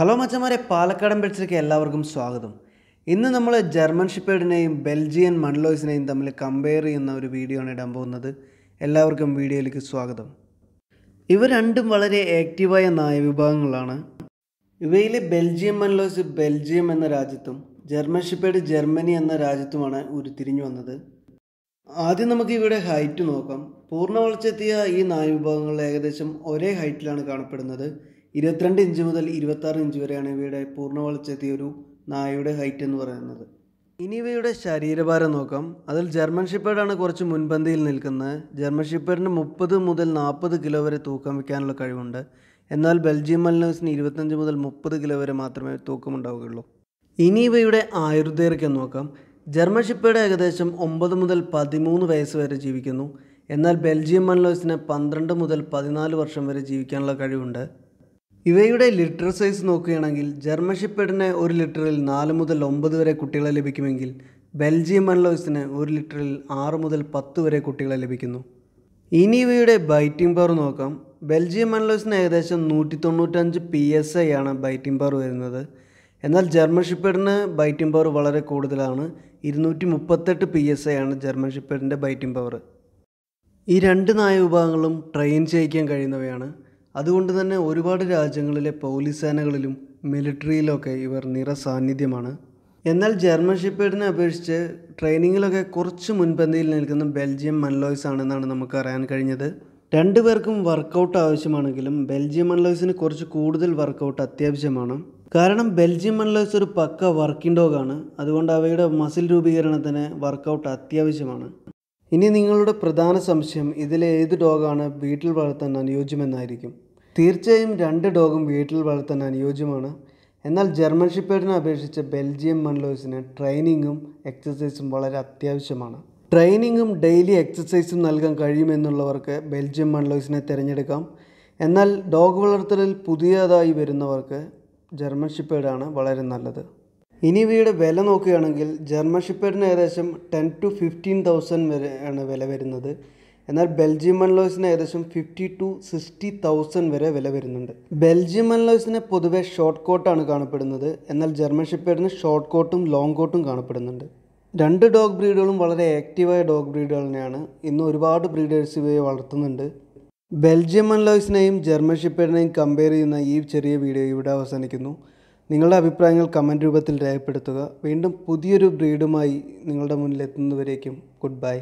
hello മച്ചന്മാരെ പാലക്കാടൻ പിടിച്ചിലേക്ക് എല്ലാവർക്കും സ്വാഗതം ഇന്ന് നമ്മൾ ജർമ്മൻ ഷിപ്പേഡിനെയും ബെൽജിയൻ മൺലോയ്സിനെയും തമ്മിൽ കമ്പയർ ചെയ്യുന്ന ഒരു വീഡിയോ ആണ് ഇടാൻ പോകുന്നത് എല്ലാവർക്കും വീഡിയോയിലേക്ക് സ്വാഗതം ഇവ രണ്ടും വളരെ ആക്റ്റീവായ നായവിഭാഗങ്ങളാണ് ഇവയിലെ ബെൽജിയം മൺലോയ്സ് ബെൽജിയം എന്ന രാജ്യത്തും ജർമ്മൻ ഷിപ്പേഡ് ജർമ്മനി എന്ന രാജ്യത്തുമാണ് ഉരുത്തിരിഞ്ഞു വന്നത് ആദ്യം നമുക്ക് ഇവിടെ ഹൈറ്റ് നോക്കാം പൂർണ്ണ വളർച്ചെത്തിയ ഈ നായവിഭാഗങ്ങൾ ഏകദേശം ഒരേ ഹൈറ്റിലാണ് കാണപ്പെടുന്നത് ഇരുപത്തിരണ്ട് ഇഞ്ച് മുതൽ ഇരുപത്താറ് ഇഞ്ച് വരെയാണ് ഇവയുടെ പൂർണ്ണ വളച്ചെത്തിയ ഒരു നായയുടെ ഹൈറ്റ് എന്ന് പറയുന്നത് ഇനി ഇവയുടെ ശരീരഭാരം നോക്കാം അതിൽ ജർമ്മൻ ഷിപ്പേർഡാണ് കുറച്ച് മുൻപന്തിയിൽ നിൽക്കുന്നത് ജർമ്മൻ ഷിപ്പേർഡിന് മുപ്പത് മുതൽ നാൽപ്പത് കിലോ വരെ തൂക്കം വയ്ക്കാനുള്ള കഴിവുണ്ട് എന്നാൽ ബെൽജിയം മലിനേഴ്സിന് ഇരുപത്തഞ്ച് മുതൽ മുപ്പത് കിലോ വരെ മാത്രമേ തൂക്കമുണ്ടാവുകയുള്ളൂ ഇനി ഇവയുടെ ആയുർദൈർഘ്യം നോക്കാം ജർമ്മൻ ഷിപ്പേർഡ് ഏകദേശം ഒമ്പത് മുതൽ പതിമൂന്ന് വയസ്സ് വരെ ജീവിക്കുന്നു എന്നാൽ ബെൽജിയം മൺലോസിന് പന്ത്രണ്ട് മുതൽ പതിനാല് വർഷം വരെ ജീവിക്കാനുള്ള കഴിവുണ്ട് ഇവയുടെ ലിറ്റർ സൈസ് നോക്കുകയാണെങ്കിൽ ജർമ്മൻ ഷിപ്പേഡിന് ഒരു ലിറ്ററിൽ നാല് മുതൽ ഒമ്പത് വരെ കുട്ടികളെ ലഭിക്കുമെങ്കിൽ ബെൽജിയം മൺലോയ്സിന് ഒരു ലിറ്ററിൽ ആറ് മുതൽ പത്ത് വരെ കുട്ടികളെ ലഭിക്കുന്നു ഇനി ഇവയുടെ ബൈറ്റിംഗ് പവർ നോക്കാം ബെൽജിയം മൺലോയ്സിന് ഏകദേശം നൂറ്റി തൊണ്ണൂറ്റഞ്ച് പി എസ് ഐ ആണ് ബൈറ്റിംഗ് പവർ വരുന്നത് എന്നാൽ ജർമ്മൻ ഷിപ്പേഡിന് ബൈറ്റിംഗ് പവർ വളരെ കൂടുതലാണ് ഇരുന്നൂറ്റി മുപ്പത്തെട്ട് പി എസ് ഐ ആണ് ജർമ്മൻ ഷിപ്പേഡിൻ്റെ ബൈറ്റിംഗ് പവർ ഈ രണ്ട് നായ വിഭാഗങ്ങളും ട്രെയിൻ ചെയ്യിക്കാൻ കഴിയുന്നവയാണ് അതുകൊണ്ട് തന്നെ ഒരുപാട് രാജ്യങ്ങളിലെ പോലീസ് സേനകളിലും മിലിറ്ററിയിലൊക്കെ ഇവർ സാന്നിധ്യമാണ് എന്നാൽ ജർമ്മൻ ഷിപ്പേഡിനെ അപേക്ഷിച്ച് ട്രെയിനിങ്ങിലൊക്കെ കുറച്ച് മുൻപന്തിയിൽ നിൽക്കുന്ന ബെൽജിയം മൺലോയ്സ് ആണെന്നാണ് നമുക്ക് അറിയാൻ കഴിഞ്ഞത് രണ്ടുപേർക്കും വർക്കൗട്ട് ആവശ്യമാണെങ്കിലും ബെൽജിയം മൺലോയ്സിന് കുറച്ച് കൂടുതൽ വർക്കൗട്ട് അത്യാവശ്യമാണ് കാരണം ബെൽജിയം മൺലോയ്സ് ഒരു പക്ക വർക്കിംഗ് ഡോഗാണ് അതുകൊണ്ട് അവയുടെ മസിൽ രൂപീകരണത്തിന് വർക്കൗട്ട് അത്യാവശ്യമാണ് ഇനി നിങ്ങളുടെ പ്രധാന സംശയം ഇതിലെ ഏത് ഡോഗാണ് വീട്ടിൽ വളർത്താൻ അനുയോജ്യമെന്നായിരിക്കും തീർച്ചയായും രണ്ട് ഡോഗും വീട്ടിൽ വളർത്താൻ അനുയോജ്യമാണ് എന്നാൽ ജർമ്മൻ ഷിപ്പേഡിനെ അപേക്ഷിച്ച് ബെൽജിയം മൺലോസിന് ട്രെയിനിങ്ങും എക്സസൈസും വളരെ അത്യാവശ്യമാണ് ട്രെയിനിങ്ങും ഡെയിലി എക്സസൈസും നൽകാൻ കഴിയുമെന്നുള്ളവർക്ക് ബെൽജിയം മൺലോയ്സിനെ തിരഞ്ഞെടുക്കാം എന്നാൽ ഡോഗ് വളർത്തലിൽ പുതിയതായി വരുന്നവർക്ക് ജർമ്മൻ ഷിപ്പേഡാണ് വളരെ നല്ലത് ഇനി ഇവയുടെ വില നോക്കുകയാണെങ്കിൽ ജർമ്മൻ ഷിപ്പേഡിന് ഏകദേശം ടെൻ ടു ഫിഫ്റ്റീൻ തൗസൻഡ് വരെ ആണ് വില വരുന്നത് എന്നാൽ ബെൽജിയം മൺലോയ്സിന് ഏകദേശം ഫിഫ്റ്റി ടു സിക്സ്റ്റി തൗസൻഡ് വരെ വില വരുന്നുണ്ട് ബെൽജിയം മൺലോയ്സിന് പൊതുവേ ഷോർട്ട് കോട്ടാണ് കാണപ്പെടുന്നത് എന്നാൽ ജർമ്മൻ ഷിപ്പേഡിന് ഷോർട്ട് കോട്ടും ലോങ് കോട്ടും കാണപ്പെടുന്നുണ്ട് രണ്ട് ഡോഗ് ബ്രീഡുകളും വളരെ ആക്റ്റീവായ ഡോഗ് ബ്രീഡുകൾ തന്നെയാണ് ഇന്ന് ഒരുപാട് ബ്രീഡേഴ്സ് ഇവയെ വളർത്തുന്നുണ്ട് ബെൽജിയം മൺലോയ്സിനെയും ജർമ്മൻ ഷിപ്പേഡിനെയും കമ്പയർ ചെയ്യുന്ന ഈ ചെറിയ വീഡിയോ ഇവിടെ അവസാനിക്കുന്നു നിങ്ങളുടെ അഭിപ്രായങ്ങൾ കമൻറ്റ് രൂപത്തിൽ രേഖപ്പെടുത്തുക വീണ്ടും പുതിയൊരു ബ്രീഡുമായി നിങ്ങളുടെ മുന്നിലെത്തുന്നവരേക്കും ഗുഡ് ബൈ